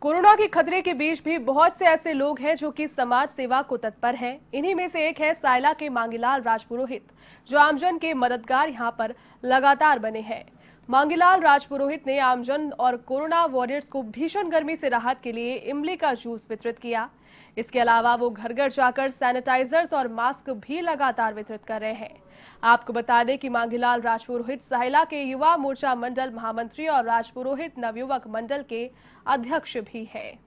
corona के खतरे के बीच भी बहुत से ऐसे लोग हैं जो कि समाज सेवा को तत्पर हैं इन्हीं में से एक है सायला के मांगीलाल राजपुरोहित जो आमजन के मददगार यहां पर लगातार बने हैं मांगीलाल राजपुरोहित ने आमजन और कोरोना वॉरियर्स को भीषण गर्मी से राहत के लिए इमली का जूस वितरित किया इसके अलावा वो घर घर जाकर सैनिटाइजर्स और मास्क भी लगातार वितरित कर रहे हैं आपको बता दें कि मांगीलाल राजपुरोहित सहिला के युवा मोर्चा मंडल महामंत्री और राजपुरोहित नवयुवक मंडल के अध्यक्ष भी हैं